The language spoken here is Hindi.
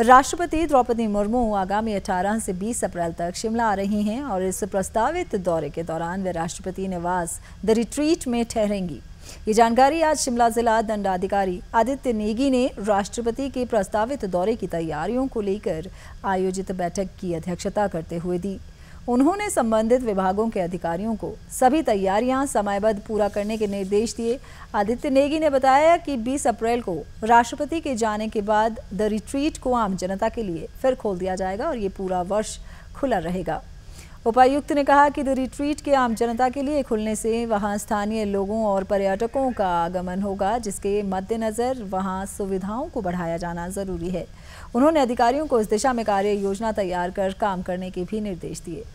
राष्ट्रपति द्रौपदी मुर्मू आगामी 18 से 20 अप्रैल तक शिमला आ रही हैं और इस प्रस्तावित दौरे के दौरान वे राष्ट्रपति निवास द रिट्रीट में ठहरेंगी ये जानकारी आज शिमला जिला दंडाधिकारी आदित्य नेगी ने राष्ट्रपति के प्रस्तावित दौरे की तैयारियों को लेकर आयोजित बैठक की अध्यक्षता करते हुए दी उन्होंने संबंधित विभागों के अधिकारियों को सभी तैयारियां समयबद्ध पूरा करने के निर्देश दिए आदित्य नेगी ने बताया कि 20 अप्रैल को राष्ट्रपति के जाने के बाद द रिट्रीट को आम जनता के लिए फिर खोल दिया जाएगा और ये पूरा वर्ष खुला रहेगा उपायुक्त ने कहा कि द रिट्रीट के आम जनता के लिए खुलने से वहां स्थानीय लोगों और पर्यटकों का आगमन होगा जिसके मद्देनज़र वहां सुविधाओं को बढ़ाया जाना ज़रूरी है उन्होंने अधिकारियों को इस दिशा में कार्य योजना तैयार कर काम करने के भी निर्देश दिए